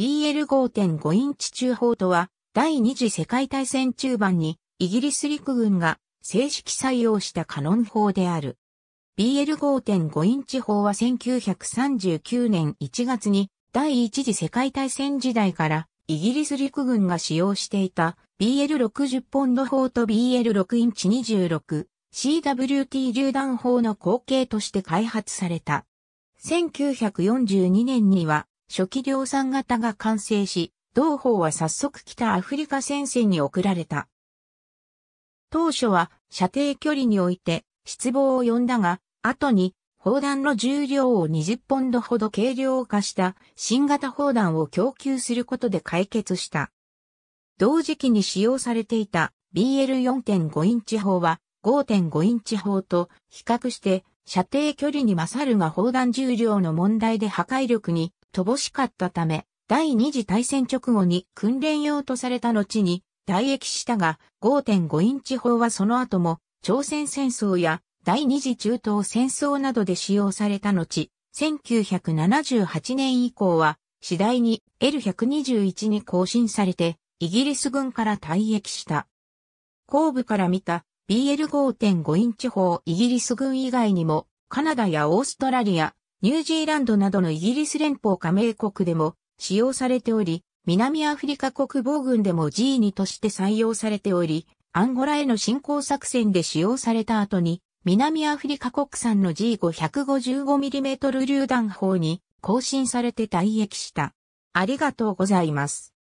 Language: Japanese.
BL5.5 インチ中砲とは、第二次世界大戦中盤にイギリス陸軍が正式採用したカノン砲である。BL5.5 インチ砲は1939年1月に第一次世界大戦時代からイギリス陸軍が使用していた BL60 ポンド砲と BL6 インチ 26CWT 榴弾砲の後継として開発された。1942年には初期量産型が完成し、同法は早速北アフリカ戦線に送られた。当初は射程距離において失望を呼んだが、後に砲弾の重量を20ポンドほど軽量化した新型砲弾を供給することで解決した。同時期に使用されていた BL4.5 インチ砲は5.5インチ砲と比較して射程距離に勝るが砲弾重量の問題で破壊力に乏しかったため、第二次大戦直後に訓練用とされた後に退役したが、5.5インチ砲はその後も、朝鮮戦争や第二次中東戦争などで使用された後、1978年以降は、次第に L121 に更新されて、イギリス軍から退役した。後部から見た BL5.5 インチ砲イギリス軍以外にも、カナダやオーストラリア、ニュージーランドなどのイギリス連邦加盟国でも使用されており、南アフリカ国防軍でも G2 として採用されており、アンゴラへの侵攻作戦で使用された後に、南アフリカ国産の G555mm 榴弾砲に更新されて退役した。ありがとうございます。